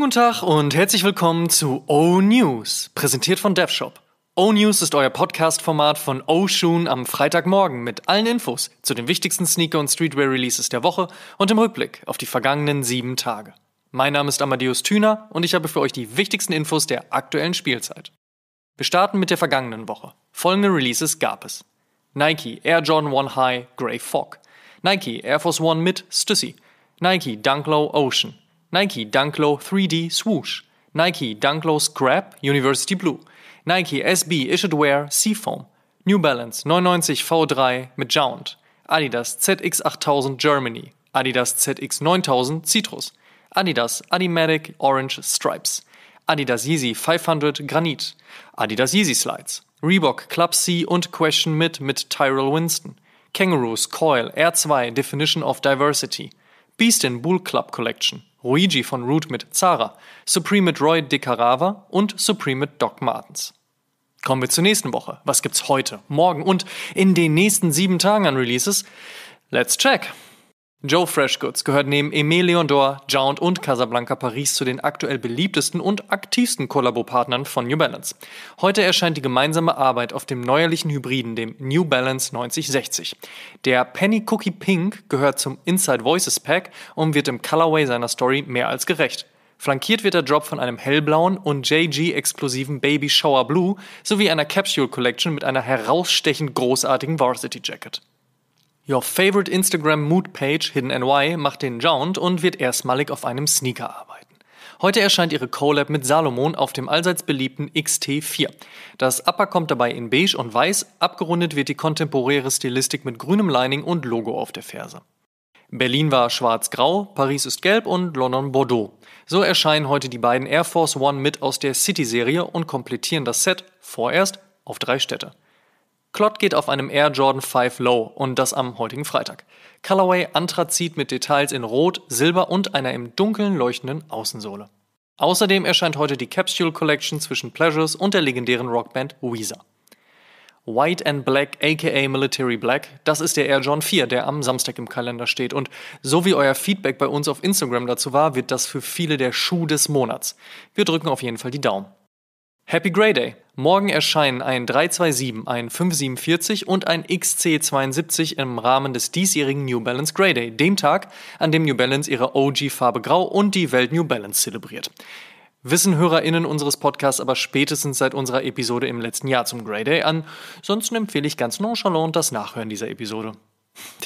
Schönen guten Tag und herzlich willkommen zu O News, präsentiert von DevShop. O News ist euer Podcast-Format von O Shoon am Freitagmorgen mit allen Infos zu den wichtigsten Sneaker- und Streetwear-Releases der Woche und im Rückblick auf die vergangenen sieben Tage. Mein Name ist Amadeus Thüner und ich habe für euch die wichtigsten Infos der aktuellen Spielzeit. Wir starten mit der vergangenen Woche. Folgende Releases gab es: Nike Air John 1 High Gray Fog, Nike Air Force One mit Stussy, Nike Dunk Low Ocean, Nike Dunklow 3D Swoosh, Nike Dunklow Scrap University Blue, Nike SB Issued Wear Seafoam, New Balance 99 V3 mit Jound, Adidas ZX8000 Germany, Adidas ZX9000 Citrus, Adidas Adimatic Orange Stripes, Adidas Yeezy 500 Granit, Adidas Yeezy Slides, Reebok Club C und Question Mid mit Tyrell Winston, Kangaroos Coil R2 Definition of Diversity, Beast in Bull Club Collection, Luigi von Root mit Zara, Supreme mit Roy DeCarava und Supreme mit Doc Martens. Kommen wir zur nächsten Woche. Was gibt's heute, morgen und in den nächsten sieben Tagen an Releases? Let's check! Joe Freshgoods gehört neben Emile Leondor, Jound und Casablanca Paris zu den aktuell beliebtesten und aktivsten Kollabopartnern von New Balance. Heute erscheint die gemeinsame Arbeit auf dem neuerlichen Hybriden, dem New Balance 9060. Der Penny Cookie Pink gehört zum Inside Voices Pack und wird im Colorway seiner Story mehr als gerecht. Flankiert wird der Drop von einem hellblauen und JG-exklusiven Baby Shower Blue sowie einer Capsule Collection mit einer herausstechend großartigen Varsity Jacket. Your favorite Instagram Mood Page Hidden NY macht den Jaunt und wird erstmalig auf einem Sneaker arbeiten. Heute erscheint ihre Collab mit Salomon auf dem allseits beliebten XT4. Das Upper kommt dabei in beige und weiß, abgerundet wird die kontemporäre Stilistik mit grünem Lining und Logo auf der Ferse. Berlin war schwarz-grau, Paris ist gelb und London Bordeaux. So erscheinen heute die beiden Air Force One mit aus der City-Serie und komplettieren das Set vorerst auf drei Städte. Klott geht auf einem Air Jordan 5 Low und das am heutigen Freitag. Colorway Anthrazit mit Details in Rot, Silber und einer im Dunkeln leuchtenden Außensohle. Außerdem erscheint heute die Capsule Collection zwischen Pleasures und der legendären Rockband Weezer. White and Black aka Military Black, das ist der Air John 4, der am Samstag im Kalender steht. Und so wie euer Feedback bei uns auf Instagram dazu war, wird das für viele der Schuh des Monats. Wir drücken auf jeden Fall die Daumen. Happy Grey Day! Morgen erscheinen ein 327, ein 547 und ein XC72 im Rahmen des diesjährigen New Balance Grey Day, dem Tag, an dem New Balance ihre OG-Farbe Grau und die Welt New Balance zelebriert. Wissen HörerInnen unseres Podcasts aber spätestens seit unserer Episode im letzten Jahr zum Grey Day an, sonst empfehle ich ganz nonchalant das Nachhören dieser Episode.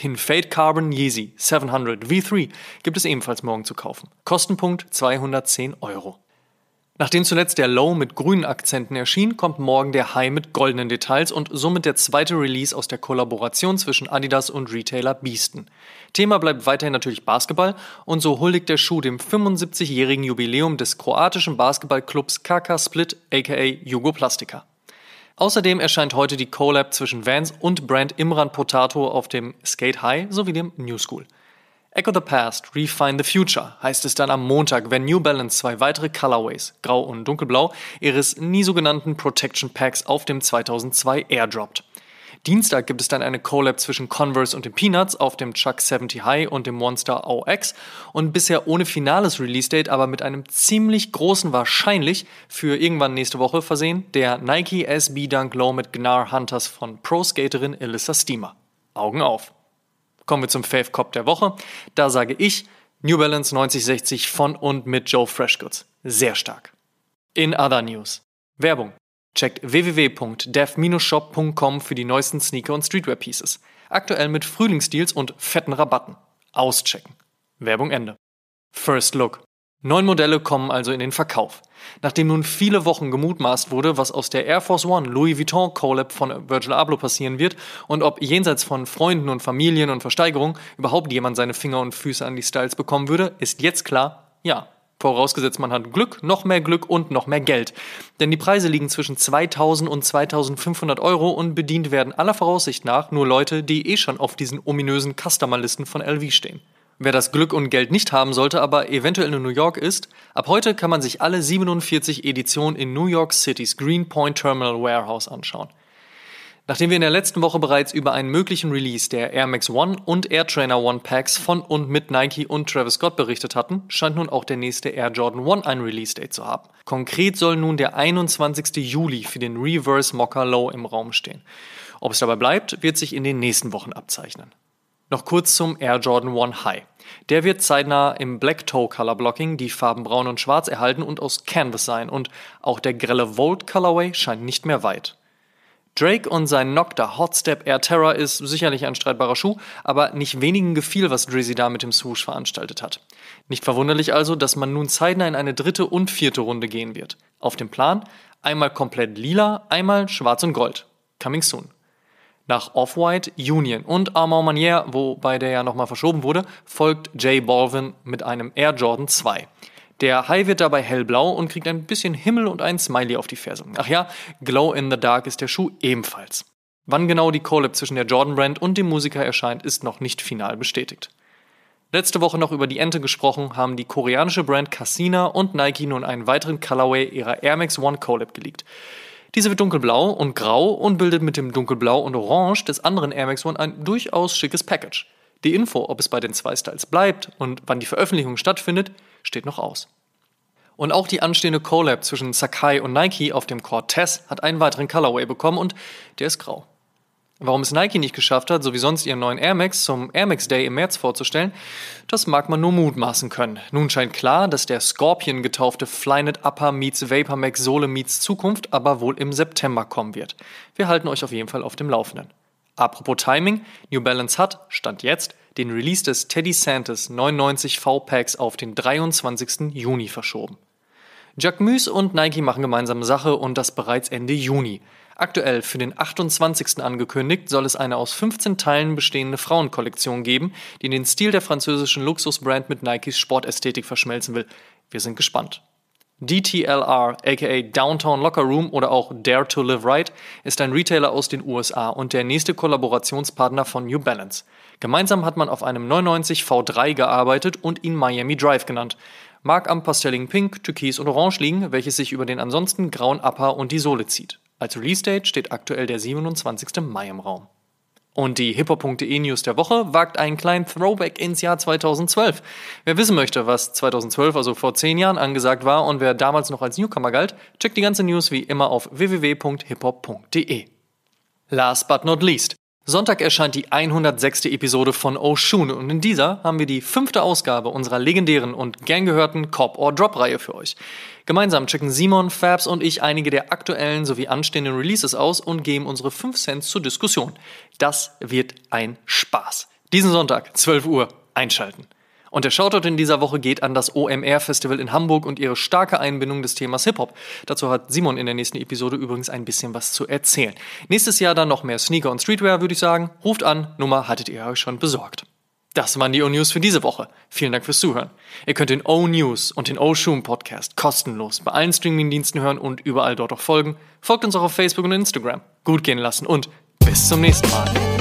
Den Fade Carbon Yeezy 700 V3 gibt es ebenfalls morgen zu kaufen. Kostenpunkt 210 Euro. Nachdem zuletzt der Low mit grünen Akzenten erschien, kommt morgen der High mit goldenen Details und somit der zweite Release aus der Kollaboration zwischen Adidas und Retailer Beasten. Thema bleibt weiterhin natürlich Basketball und so huldigt der Schuh dem 75-jährigen Jubiläum des kroatischen Basketballclubs KK Split aka Jugoplastica. Außerdem erscheint heute die Collab zwischen Vans und Brand Imran Potato auf dem Skate High sowie dem New School. Echo the Past, Refine the Future heißt es dann am Montag, wenn New Balance zwei weitere Colorways, Grau und Dunkelblau, ihres nie sogenannten Protection Packs auf dem 2002 airdroppt. Dienstag gibt es dann eine Collab zwischen Converse und den Peanuts auf dem Chuck 70 High und dem Monster OX und bisher ohne finales Release-Date, aber mit einem ziemlich großen wahrscheinlich für irgendwann nächste Woche versehen, der Nike SB Dunk Low mit Gnar Hunters von Pro-Skaterin Alyssa Steamer. Augen auf! Kommen wir zum Fave Cop der Woche. Da sage ich New Balance 9060 von und mit Joe Freshgoods. Sehr stark. In other news. Werbung. Checkt www.dev-shop.com für die neuesten Sneaker und Streetwear Pieces. Aktuell mit Frühlingsdeals und fetten Rabatten. Auschecken. Werbung Ende. First Look. Neun Modelle kommen also in den Verkauf. Nachdem nun viele Wochen gemutmaßt wurde, was aus der Air Force One Louis Vuitton Collab von Virgil Abloh passieren wird und ob jenseits von Freunden und Familien und Versteigerung überhaupt jemand seine Finger und Füße an die Styles bekommen würde, ist jetzt klar, ja. Vorausgesetzt, man hat Glück, noch mehr Glück und noch mehr Geld. Denn die Preise liegen zwischen 2000 und 2500 Euro und bedient werden aller Voraussicht nach nur Leute, die eh schon auf diesen ominösen Customerlisten von LV stehen. Wer das Glück und Geld nicht haben sollte, aber eventuell in New York ist, ab heute kann man sich alle 47 Editionen in New York City's Greenpoint Terminal Warehouse anschauen. Nachdem wir in der letzten Woche bereits über einen möglichen Release der Air Max One und Air Trainer One Packs von und mit Nike und Travis Scott berichtet hatten, scheint nun auch der nächste Air Jordan One ein Release-Date zu haben. Konkret soll nun der 21. Juli für den Reverse Mocker Low im Raum stehen. Ob es dabei bleibt, wird sich in den nächsten Wochen abzeichnen. Noch kurz zum Air Jordan 1 High. Der wird zeitnah im Black Toe Color Blocking die Farben Braun und Schwarz erhalten und aus Canvas sein und auch der grelle Volt Colorway scheint nicht mehr weit. Drake und sein Nocta Hotstep Air Terror ist sicherlich ein streitbarer Schuh, aber nicht wenigen gefiel, was Drizzy da mit dem Swoosh veranstaltet hat. Nicht verwunderlich also, dass man nun zeitnah in eine dritte und vierte Runde gehen wird. Auf dem Plan einmal komplett lila, einmal schwarz und gold. Coming soon. Nach Off-White Union und Armand Manier, wobei der ja nochmal verschoben wurde, folgt Jay Balvin mit einem Air Jordan 2. Der Hai wird dabei hellblau und kriegt ein bisschen Himmel und ein Smiley auf die Ferse. Ach ja, Glow in the Dark ist der Schuh ebenfalls. Wann genau die Collab zwischen der Jordan Brand und dem Musiker erscheint, ist noch nicht final bestätigt. Letzte Woche noch über die Ente gesprochen, haben die koreanische Brand Cassina und Nike nun einen weiteren Colorway ihrer Air Max One Collab geleakt. Diese wird dunkelblau und grau und bildet mit dem dunkelblau und orange des anderen Air Max One ein durchaus schickes Package. Die Info, ob es bei den zwei Styles bleibt und wann die Veröffentlichung stattfindet, steht noch aus. Und auch die anstehende Collab zwischen Sakai und Nike auf dem Cortez hat einen weiteren Colorway bekommen und der ist grau. Warum es Nike nicht geschafft hat, so wie sonst ihren neuen Air Max zum Air Max Day im März vorzustellen, das mag man nur mutmaßen können. Nun scheint klar, dass der Scorpion getaufte Flynet Upper meets Vapor Max Sole meets Zukunft aber wohl im September kommen wird. Wir halten euch auf jeden Fall auf dem Laufenden. Apropos Timing, New Balance hat, stand jetzt, den Release des Teddy Santis 99 V-Packs auf den 23. Juni verschoben. Jack Muse und Nike machen gemeinsam Sache und das bereits Ende Juni. Aktuell für den 28. angekündigt, soll es eine aus 15 Teilen bestehende Frauenkollektion geben, die den Stil der französischen Luxusbrand mit Nikes Sportästhetik verschmelzen will. Wir sind gespannt. DTLR, aka Downtown Locker Room oder auch Dare to Live Right, ist ein Retailer aus den USA und der nächste Kollaborationspartner von New Balance. Gemeinsam hat man auf einem 99 V3 gearbeitet und ihn Miami Drive genannt mag am pastelligen Pink, Türkis und Orange liegen, welches sich über den ansonsten grauen Upper und die Sohle zieht. Als Release-Date steht aktuell der 27. Mai im Raum. Und die hiphop.de News der Woche wagt einen kleinen Throwback ins Jahr 2012. Wer wissen möchte, was 2012, also vor zehn Jahren, angesagt war und wer damals noch als Newcomer galt, checkt die ganze News wie immer auf www.hiphop.de. Last but not least. Sonntag erscheint die 106. Episode von Oshun und in dieser haben wir die fünfte Ausgabe unserer legendären und gern gehörten Cop or Drop Reihe für euch. Gemeinsam checken Simon, Fabs und ich einige der aktuellen sowie anstehenden Releases aus und geben unsere 5 Cent zur Diskussion. Das wird ein Spaß. Diesen Sonntag, 12 Uhr, einschalten. Und der Shoutout in dieser Woche geht an das OMR-Festival in Hamburg und ihre starke Einbindung des Themas Hip-Hop. Dazu hat Simon in der nächsten Episode übrigens ein bisschen was zu erzählen. Nächstes Jahr dann noch mehr Sneaker und Streetwear, würde ich sagen. Ruft an, Nummer hattet ihr euch schon besorgt. Das waren die O-News für diese Woche. Vielen Dank fürs Zuhören. Ihr könnt den O-News und den O-Shoom Podcast kostenlos bei allen Streaming-Diensten hören und überall dort auch folgen. Folgt uns auch auf Facebook und Instagram. Gut gehen lassen und bis zum nächsten Mal.